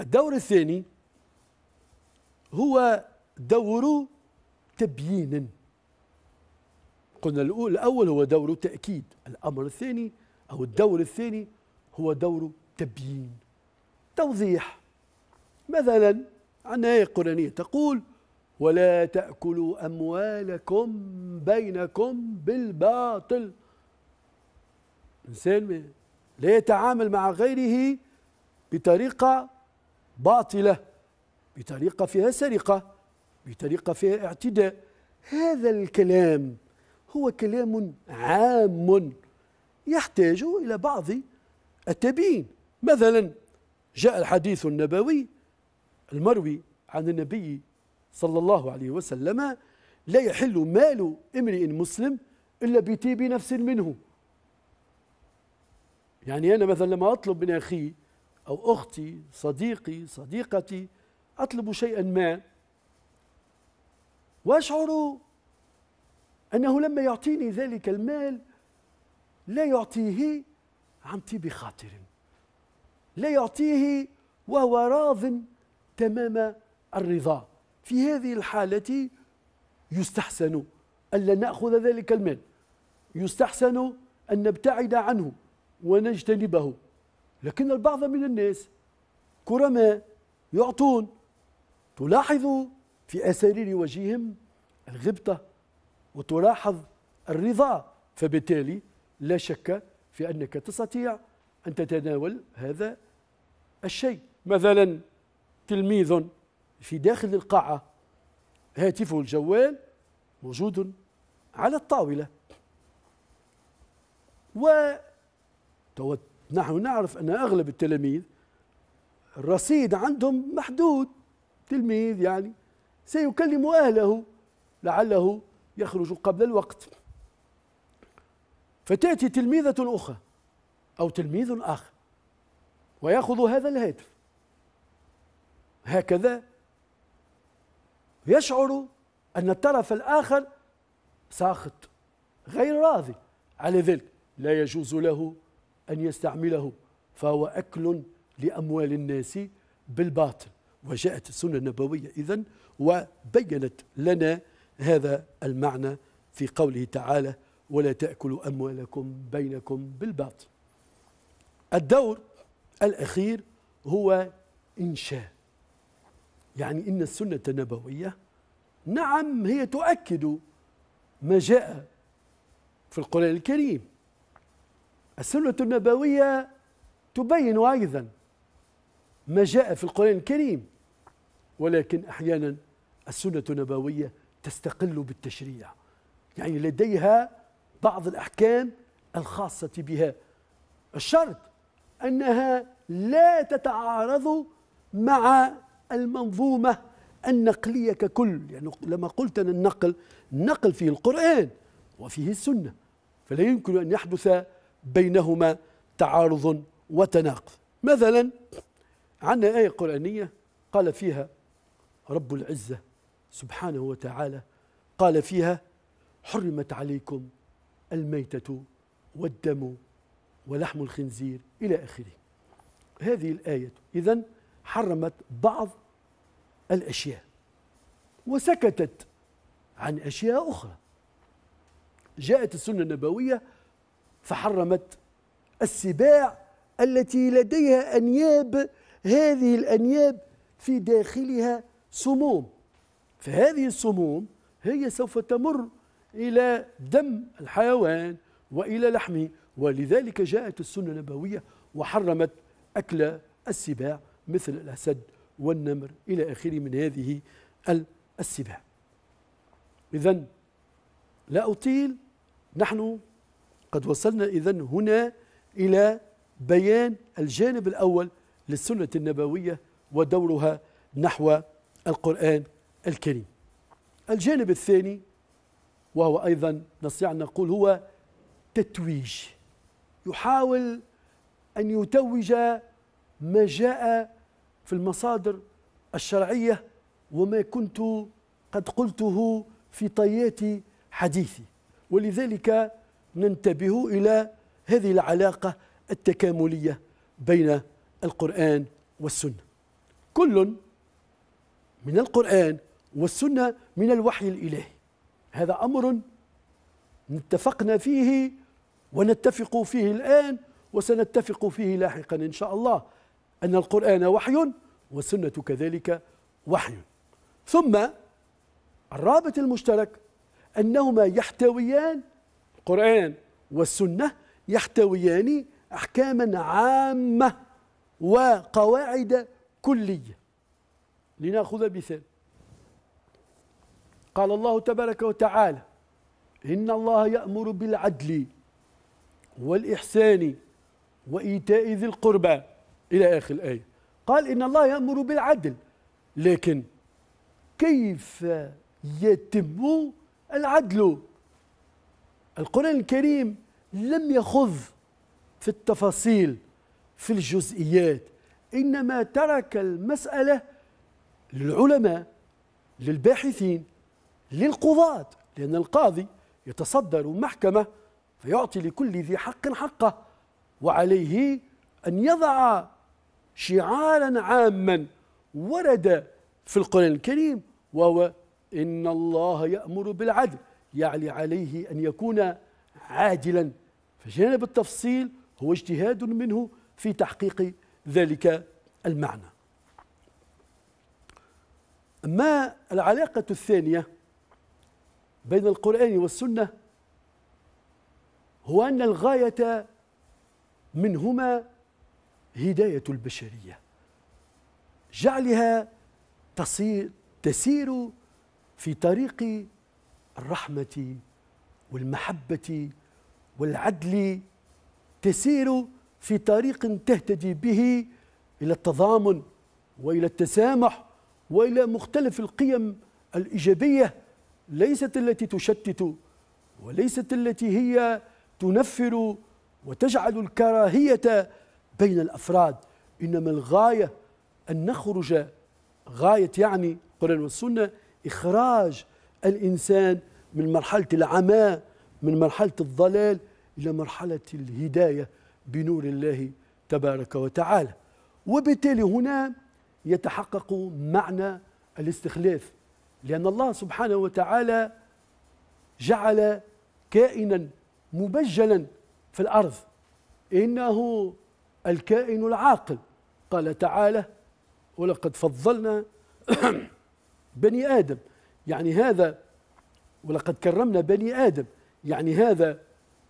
الدور الثاني هو دور تبيين قلنا الأول هو دور تأكيد الأمر الثاني أو الدور الثاني هو دور تبيين توضيح مثلا عن آية قرآنية تقول ولا تأكلوا أموالكم بينكم بالباطل إنسان لا يتعامل مع غيره بطريقة باطلة بطريقة فيها سرقة بطريقة فيها اعتداء هذا الكلام هو كلام عام يحتاج إلى بعض التبيين مثلا جاء الحديث النبوي المروي عن النبي صلى الله عليه وسلم لا يحل مال امرئ مسلم إلا بتيب نفس منه يعني أنا مثلا لما أطلب من أخي أو أختي صديقي صديقتي أطلب شيئا ما وأشعر أنه لما يعطيني ذلك المال لا يعطيه عن طيب خاطر لا يعطيه وهو راض تمام الرضا في هذه الحالة يستحسن ألا نأخذ ذلك المال يستحسن أن نبتعد عنه ونجتنبه لكن البعض من الناس كرماء يعطون تلاحظ في أسارير وجههم الغبطة وتلاحظ الرضا فبالتالي لا شك في أنك تستطيع أن تتناول هذا الشيء مثلا تلميذ في داخل القاعة هاتفه الجوال موجود على الطاولة و نحن نعرف أن أغلب التلاميذ الرصيد عندهم محدود تلميذ يعني سيكلم أهله لعله يخرج قبل الوقت فتأتي تلميذة أخرى أو تلميذ آخر ويأخذ هذا الهاتف هكذا يشعر أن الطرف الآخر ساخط غير راضي على ذلك لا يجوز له أن يستعمله فهو أكل لأموال الناس بالباطل وجاءت السنة النبوية إذن وبينت لنا هذا المعنى في قوله تعالى ولا تأكلوا أموالكم بينكم بالباطل الدور الأخير هو إنشاء يعني إن السنة النبوية نعم هي تؤكد ما جاء في القرآن الكريم السنة النبوية تبين أيضا ما جاء في القرآن الكريم ولكن أحيانا السنة النبوية تستقل بالتشريع يعني لديها بعض الأحكام الخاصة بها الشرط أنها لا تتعارض مع المنظومة النقلية ككل يعني لما قلت أن النقل النقل فيه القرآن وفيه السنة فلا يمكن أن يحدث بينهما تعارض وتناقض مثلا عندنا آية قرآنية قال فيها رب العزة سبحانه وتعالى قال فيها حرمت عليكم الميتة والدم ولحم الخنزير إلى آخره هذه الآية إذا حرمت بعض الأشياء وسكتت عن أشياء أخرى جاءت السنة النبوية فحرمت السباع التي لديها أنياب هذه الأنياب في داخلها سموم فهذه السموم هي سوف تمر إلى دم الحيوان وإلى لحمه ولذلك جاءت السنة النبوية وحرمت أكل السباع مثل الأسد والنمر إلى آخره من هذه السباع إذا لا أطيل نحن قد وصلنا إذا هنا إلى بيان الجانب الأول للسنة النبوية ودورها نحو القرآن الكريم الجانب الثاني وهو أيضا نستطيع أن نقول هو تتويج يحاول أن يتوج ما جاء في المصادر الشرعية وما كنت قد قلته في طيات حديثي ولذلك ننتبه إلى هذه العلاقة التكاملية بين القرآن والسنة كل من القرآن والسنة من الوحي الإلهي هذا أمر اتفقنا فيه ونتفق فيه الآن وسنتفق فيه لاحقا إن شاء الله أن القرآن وحي والسنة كذلك وحي ثم الرابط المشترك أنهما يحتويان القرآن والسنة يحتويان أحكاما عامة وقواعد كلية لنأخذ مثال قال الله تبارك وتعالى إن الله يأمر بالعدل والإحسان وإيتاء ذي القربى إلى آخر الآية قال إن الله يأمر بالعدل لكن كيف يتم العدل القرآن الكريم لم يخذ في التفاصيل في الجزئيات إنما ترك المسألة للعلماء للباحثين للقضاة لأن القاضي يتصدر محكمة فيعطي لكل ذي حق حقه وعليه أن يضع شعارا عاما ورد في القرآن الكريم وهو إن الله يأمر بالعدل يعني عليه أن يكون عادلا فجانب التفصيل هو اجتهاد منه في تحقيق ذلك المعنى ما العلاقة الثانية بين القرآن والسنة هو أن الغاية منهما هداية البشرية جعلها تصير تسير في طريق الرحمة والمحبة والعدل تسير في طريق تهتدي به إلى التضامن وإلى التسامح وإلى مختلف القيم الإيجابية ليست التي تشتت وليست التي هي تنفر وتجعل الكراهية بين الأفراد إنما الغاية أن نخرج غاية يعني قرآن والسنة إخراج الإنسان من مرحلة العماء من مرحلة الضلال إلى مرحلة الهداية بنور الله تبارك وتعالى وبالتالي هنا يتحقق معنى الاستخلاف لأن الله سبحانه وتعالى جعل كائنا مبجلا في الأرض إنه الكائن العاقل قال تعالى ولقد فضلنا بني آدم يعني هذا ولقد كرمنا بني آدم يعني هذا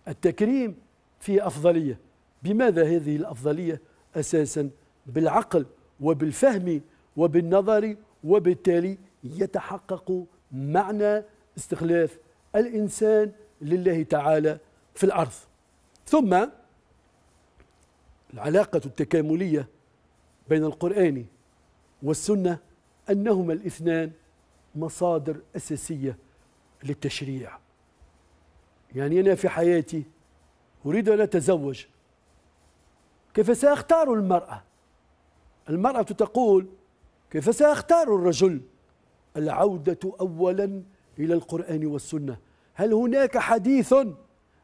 التكريم فيه أفضلية بماذا هذه الأفضلية أساسا بالعقل وبالفهم وبالنظر وبالتالي يتحقق معنى استخلاف الإنسان لله تعالى في الأرض ثم العلاقة التكاملية بين القرآن والسنة أنهما الاثنان مصادر أساسية للتشريع يعني أنا في حياتي أريد أن أتزوج كيف سأختار المرأة المرأة تقول كيف سأختار الرجل العودة أولا إلى القرآن والسنة هل هناك حديث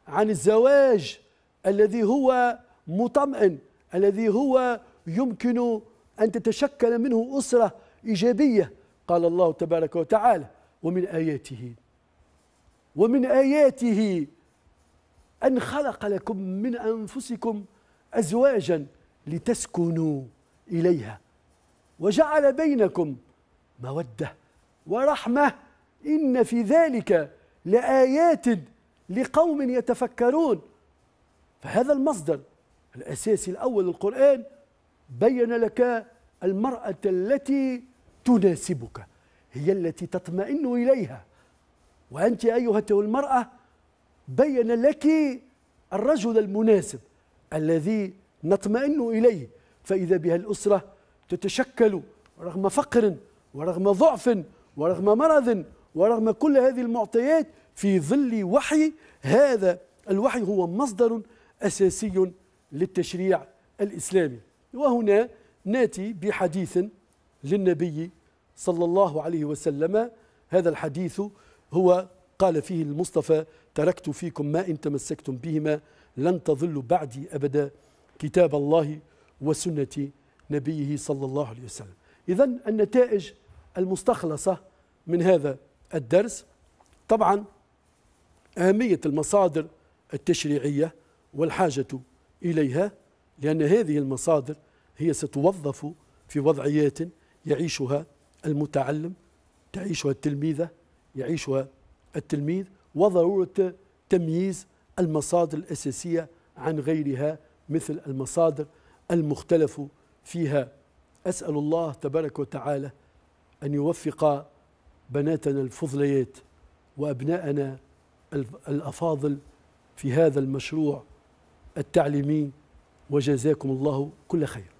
عن الزواج الذي هو مطمئن الذي هو يمكن أن تتشكل منه أسرة إيجابية قال الله تبارك وتعالى ومن آياته ومن آياته أن خلق لكم من أنفسكم أزواجا لتسكنوا إليها وجعل بينكم مودة ورحمة إن في ذلك لآيات لقوم يتفكرون فهذا المصدر الأساسي الأول القرآن بين لك المرأة التي تناسبك هي التي تطمئن إليها وأنت أيها المرأة بين لك الرجل المناسب الذي نطمئن إليه فإذا بها الأسرة تتشكل رغم فقر ورغم ضعف ورغم مرض ورغم كل هذه المعطيات في ظل وحي هذا الوحي هو مصدر أساسي للتشريع الإسلامي وهنا ناتي بحديث للنبي صلى الله عليه وسلم هذا الحديث هو قال فيه المصطفى تركت فيكم ما إن تمسكتم بهما لن تظلوا بعدي أبدا كتاب الله وسنة نبيه صلى الله عليه وسلم إذا النتائج المستخلصة من هذا الدرس طبعا أهمية المصادر التشريعية والحاجة إليها لأن هذه المصادر هي ستوظف في وضعيات يعيشها المتعلم تعيشها التلميذة يعيشها التلميذ وضرورة تمييز المصادر الأساسية عن غيرها مثل المصادر المختلف فيها أسأل الله تبارك وتعالى أن يوفق بناتنا الفضليات وأبناءنا الأفاضل في هذا المشروع التعليمي وجزاكم الله كل خير